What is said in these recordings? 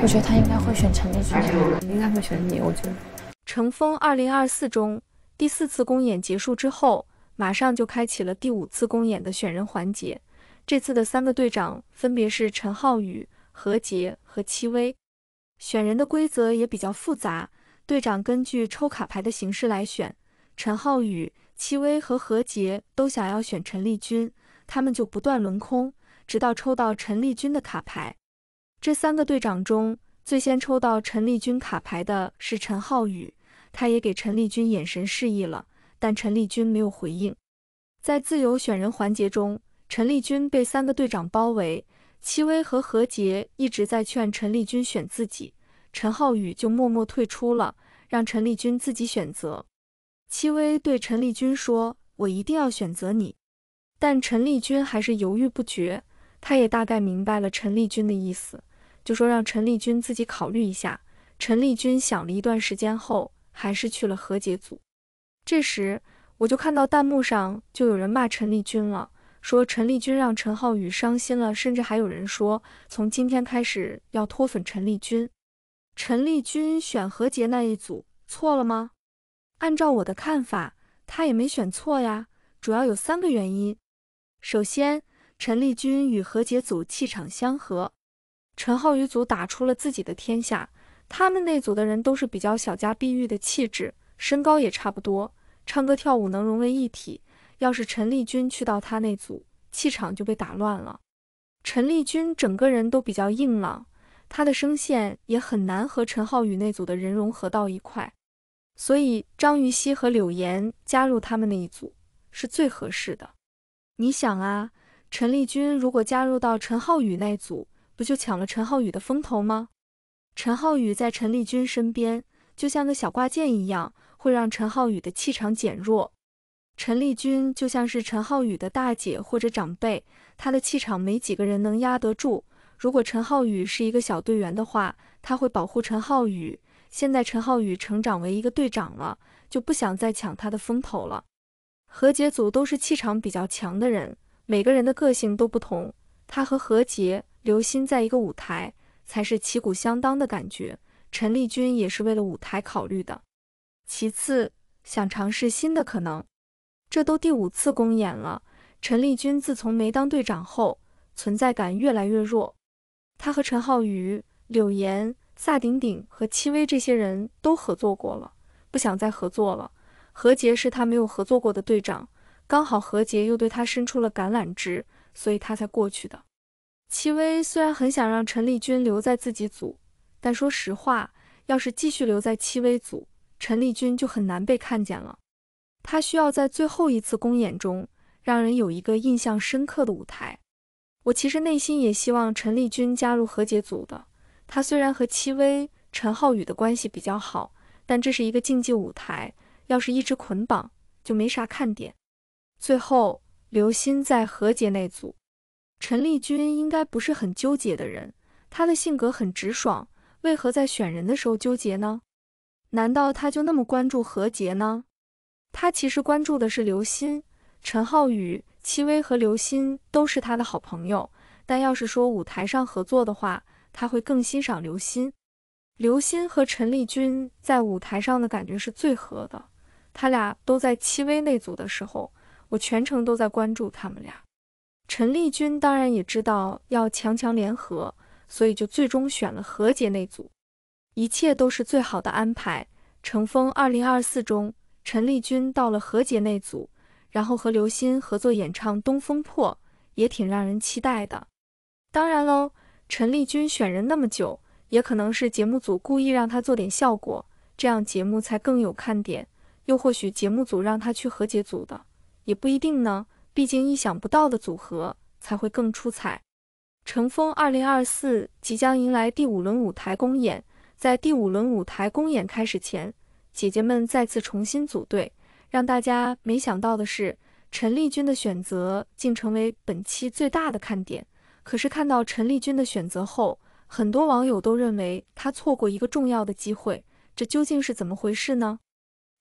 我觉得他应该会选陈立君，应该会选你。我觉得。乘风二零二四中第四次公演结束之后，马上就开启了第五次公演的选人环节。这次的三个队长分别是陈浩宇、何洁和戚薇。选人的规则也比较复杂，队长根据抽卡牌的形式来选。陈浩宇、戚薇和何洁都想要选陈立军，他们就不断轮空，直到抽到陈立军的卡牌。这三个队长中最先抽到陈立军卡牌的是陈浩宇，他也给陈立军眼神示意了，但陈立军没有回应。在自由选人环节中，陈立军被三个队长包围，戚薇和何洁一直在劝陈立军选自己，陈浩宇就默默退出了，让陈立军自己选择。戚薇对陈立军说：“我一定要选择你。”但陈立军还是犹豫不决，他也大概明白了陈立军的意思。就说让陈丽君自己考虑一下。陈丽君想了一段时间后，还是去了何解组。这时，我就看到弹幕上就有人骂陈丽君了，说陈丽君让陈浩宇伤心了，甚至还有人说从今天开始要脱粉陈丽君。陈丽君选何洁那一组错了吗？按照我的看法，他也没选错呀。主要有三个原因：首先，陈丽君与何洁组气场相合。陈浩宇组打出了自己的天下，他们那组的人都是比较小家碧玉的气质，身高也差不多，唱歌跳舞能融为一体。要是陈丽君去到他那组，气场就被打乱了。陈丽君整个人都比较硬朗，他的声线也很难和陈浩宇那组的人融合到一块，所以张予曦和柳岩加入他们那一组是最合适的。你想啊，陈丽君如果加入到陈浩宇那组，不就抢了陈浩宇的风头吗？陈浩宇在陈立军身边就像个小挂件一样，会让陈浩宇的气场减弱。陈立军就像是陈浩宇的大姐或者长辈，他的气场没几个人能压得住。如果陈浩宇是一个小队员的话，他会保护陈浩宇。现在陈浩宇成长为一个队长了，就不想再抢他的风头了。何洁组都是气场比较强的人，每个人的个性都不同。他和何洁。刘鑫在一个舞台才是旗鼓相当的感觉。陈立军也是为了舞台考虑的，其次想尝试新的可能。这都第五次公演了，陈立军自从没当队长后，存在感越来越弱。他和陈浩宇、柳岩、萨顶顶和戚薇这些人都合作过了，不想再合作了。何洁是他没有合作过的队长，刚好何洁又对他伸出了橄榄枝，所以他才过去的。戚薇虽然很想让陈立军留在自己组，但说实话，要是继续留在戚薇组，陈立军就很难被看见了。他需要在最后一次公演中让人有一个印象深刻的舞台。我其实内心也希望陈立军加入何洁组的。他虽然和戚薇、陈浩宇的关系比较好，但这是一个竞技舞台，要是一直捆绑就没啥看点。最后，刘鑫在何洁那组。陈丽君应该不是很纠结的人，她的性格很直爽，为何在选人的时候纠结呢？难道他就那么关注何捷呢？他其实关注的是刘鑫、陈浩宇、戚薇和刘鑫都是他的好朋友，但要是说舞台上合作的话，他会更欣赏刘鑫。刘鑫和陈丽君在舞台上的感觉是最合的，他俩都在戚薇那组的时候，我全程都在关注他们俩。陈立军当然也知道要强强联合，所以就最终选了何洁那组。一切都是最好的安排。乘风二零二四中，陈立军到了何洁那组，然后和刘欣合作演唱《东风破》，也挺让人期待的。当然喽，陈立军选人那么久，也可能是节目组故意让他做点效果，这样节目才更有看点。又或许节目组让他去何洁组的，也不一定呢。毕竟，意想不到的组合才会更出彩。乘风二零二四即将迎来第五轮舞台公演，在第五轮舞台公演开始前，姐姐们再次重新组队。让大家没想到的是，陈丽君的选择竟成为本期最大的看点。可是看到陈丽君的选择后，很多网友都认为她错过一个重要的机会。这究竟是怎么回事呢？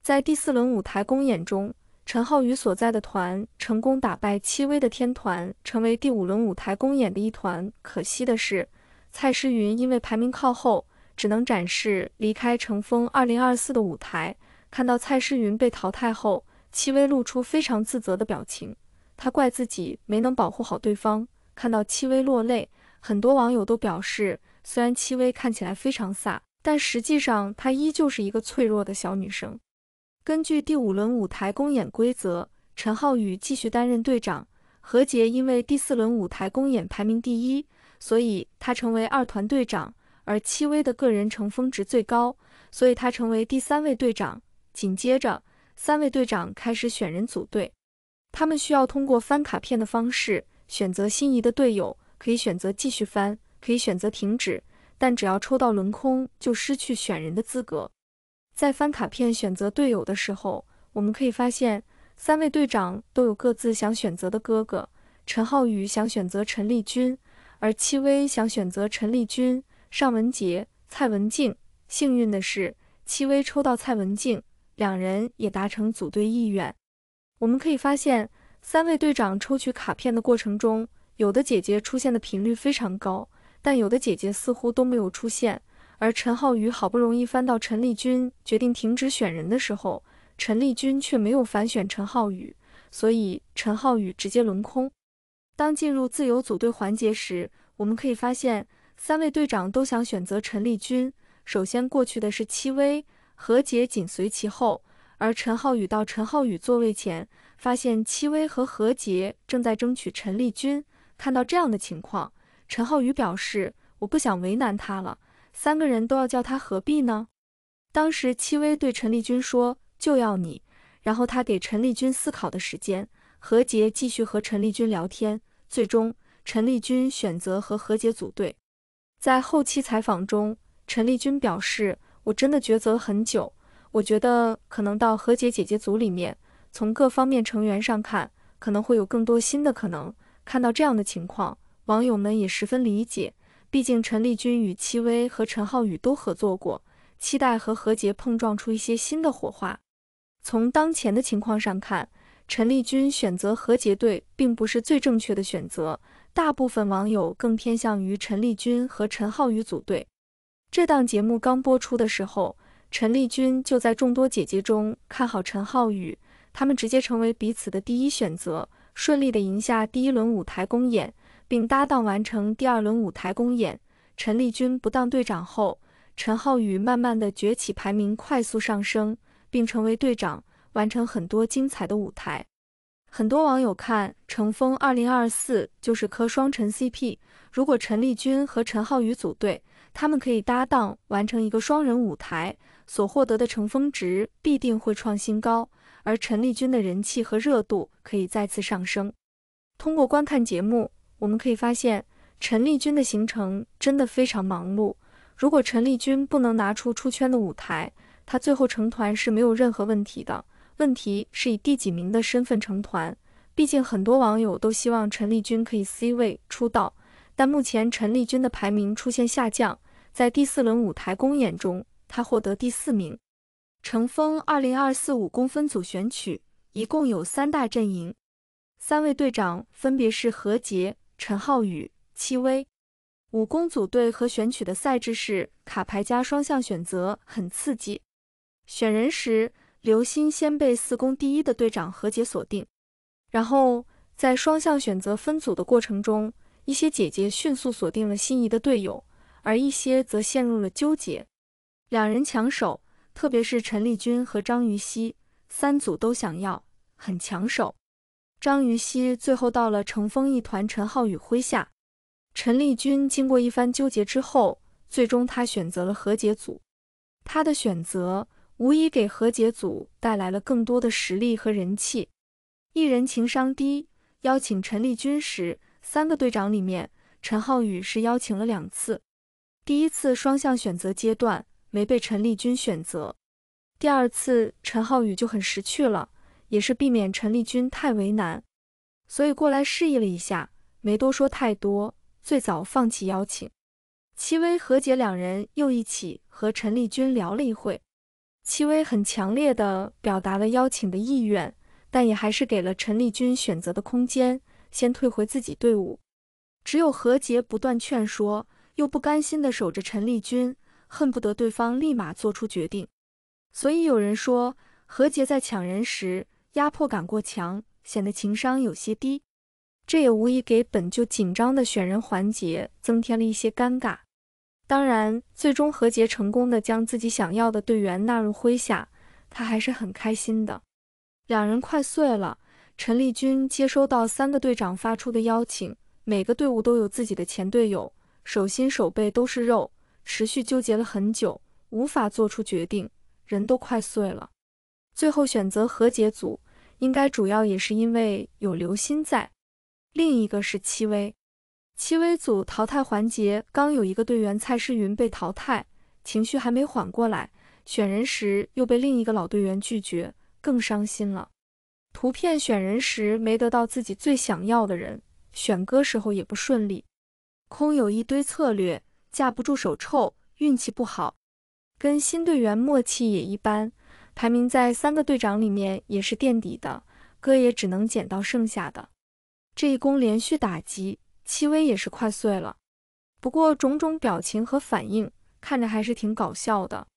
在第四轮舞台公演中。陈浩宇所在的团成功打败戚薇的天团，成为第五轮舞台公演的一团。可惜的是，蔡诗芸因为排名靠后，只能展示离开《乘风二零二四》的舞台。看到蔡诗芸被淘汰后，戚薇露出非常自责的表情，她怪自己没能保护好对方。看到戚薇落泪，很多网友都表示，虽然戚薇看起来非常飒，但实际上她依旧是一个脆弱的小女生。根据第五轮舞台公演规则，陈浩宇继续担任队长。何洁因为第四轮舞台公演排名第一，所以他成为二团队长。而戚薇的个人成峰值最高，所以他成为第三位队长。紧接着，三位队长开始选人组队。他们需要通过翻卡片的方式选择心仪的队友，可以选择继续翻，可以选择停止，但只要抽到轮空就失去选人的资格。在翻卡片选择队友的时候，我们可以发现三位队长都有各自想选择的哥哥。陈浩宇想选择陈立军，而戚薇想选择陈立军、尚文杰、蔡文静。幸运的是，戚薇抽到蔡文静，两人也达成组队意愿。我们可以发现，三位队长抽取卡片的过程中，有的姐姐出现的频率非常高，但有的姐姐似乎都没有出现。而陈浩宇好不容易翻到陈立军决定停止选人的时候，陈立军却没有反选陈浩宇，所以陈浩宇直接轮空。当进入自由组队环节时，我们可以发现三位队长都想选择陈立军。首先过去的是戚薇，何洁紧随其后，而陈浩宇到陈浩宇座位前，发现戚薇和何洁正在争取陈立军。看到这样的情况，陈浩宇表示我不想为难他了。三个人都要叫他何必呢？当时戚薇对陈立军说：“就要你。”然后他给陈立军思考的时间。何洁继续和陈立军聊天，最终陈立军选择和何洁组队。在后期采访中，陈立军表示：“我真的抉择了很久，我觉得可能到何洁姐姐组里面，从各方面成员上看，可能会有更多新的可能。”看到这样的情况，网友们也十分理解。毕竟陈立军与戚薇和陈浩宇都合作过，期待和何洁碰撞出一些新的火花。从当前的情况上看，陈立军选择何洁队并不是最正确的选择，大部分网友更偏向于陈立军和陈浩宇组队。这档节目刚播出的时候，陈立军就在众多姐姐中看好陈浩宇，他们直接成为彼此的第一选择，顺利的赢下第一轮舞台公演。并搭档完成第二轮舞台公演。陈丽君不当队长后，陈浩宇慢慢的崛起，排名快速上升，并成为队长，完成很多精彩的舞台。很多网友看《乘风二零二四》就是磕双陈 CP。如果陈丽君和陈浩宇组队，他们可以搭档完成一个双人舞台，所获得的乘风值必定会创新高，而陈丽君的人气和热度可以再次上升。通过观看节目。我们可以发现，陈丽君的行程真的非常忙碌。如果陈丽君不能拿出出圈的舞台，她最后成团是没有任何问题的。问题是以第几名的身份成团，毕竟很多网友都希望陈丽君可以 C 位出道。但目前陈丽君的排名出现下降，在第四轮舞台公演中，她获得第四名。乘风二零二四五公分组选曲，一共有三大阵营，三位队长分别是何洁、陈浩宇、戚薇，五公组队和选取的赛制是卡牌加双向选择，很刺激。选人时，刘鑫先被四公第一的队长何洁锁定，然后在双向选择分组的过程中，一些姐姐迅速锁定了心仪的队友，而一些则陷入了纠结。两人抢手，特别是陈丽君和张予曦，三组都想要，很抢手。张予曦最后到了乘风一团陈浩宇麾下，陈立军经过一番纠结之后，最终他选择了何洁组。他的选择无疑给何洁组带来了更多的实力和人气。艺人情商低，邀请陈立军时，三个队长里面，陈浩宇是邀请了两次。第一次双向选择阶段没被陈立军选择，第二次陈浩宇就很识趣了。也是避免陈立军太为难，所以过来示意了一下，没多说太多。最早放弃邀请，戚薇和杰两人又一起和陈立军聊了一会。戚薇很强烈的表达了邀请的意愿，但也还是给了陈立军选择的空间，先退回自己队伍。只有何洁不断劝说，又不甘心的守着陈立军，恨不得对方立马做出决定。所以有人说，何洁在抢人时。压迫感过强，显得情商有些低，这也无疑给本就紧张的选人环节增添了一些尴尬。当然，最终何捷成功的将自己想要的队员纳入麾下，他还是很开心的。两人快碎了。陈立军接收到三个队长发出的邀请，每个队伍都有自己的前队友，手心手背都是肉，持续纠结了很久，无法做出决定，人都快碎了。最后选择和解组，应该主要也是因为有刘鑫在。另一个是戚薇，戚薇组淘汰环节刚有一个队员蔡诗芸被淘汰，情绪还没缓过来，选人时又被另一个老队员拒绝，更伤心了。图片选人时没得到自己最想要的人，选歌时候也不顺利，空有一堆策略，架不住手臭，运气不好，跟新队员默契也一般。排名在三个队长里面也是垫底的，哥也只能捡到剩下的。这一攻连续打击，戚薇也是快碎了。不过种种表情和反应，看着还是挺搞笑的。